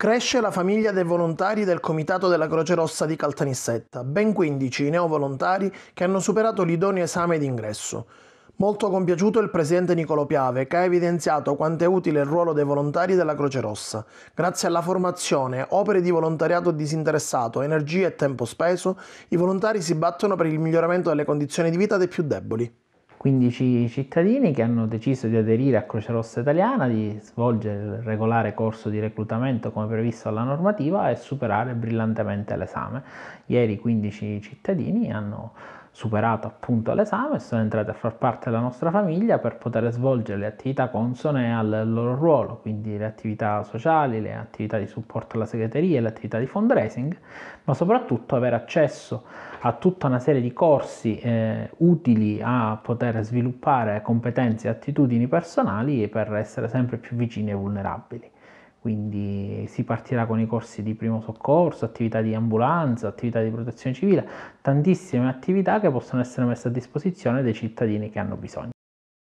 Cresce la famiglia dei volontari del Comitato della Croce Rossa di Caltanissetta, ben 15 i neovolontari che hanno superato l'idoneo esame d'ingresso. Molto compiaciuto il presidente Nicolo Piave, che ha evidenziato quanto è utile il ruolo dei volontari della Croce Rossa. Grazie alla formazione, opere di volontariato disinteressato, energie e tempo speso, i volontari si battono per il miglioramento delle condizioni di vita dei più deboli. 15 cittadini che hanno deciso di aderire a Croce Rossa Italiana, di svolgere il regolare corso di reclutamento come previsto dalla normativa e superare brillantemente l'esame. Ieri 15 cittadini hanno Superato appunto l'esame, sono entrate a far parte della nostra famiglia per poter svolgere le attività consone al loro ruolo, quindi le attività sociali, le attività di supporto alla segreteria, le attività di fundraising, ma soprattutto avere accesso a tutta una serie di corsi eh, utili a poter sviluppare competenze e attitudini personali per essere sempre più vicini e vulnerabili. Quindi si partirà con i corsi di primo soccorso, attività di ambulanza, attività di protezione civile, tantissime attività che possono essere messe a disposizione dei cittadini che hanno bisogno.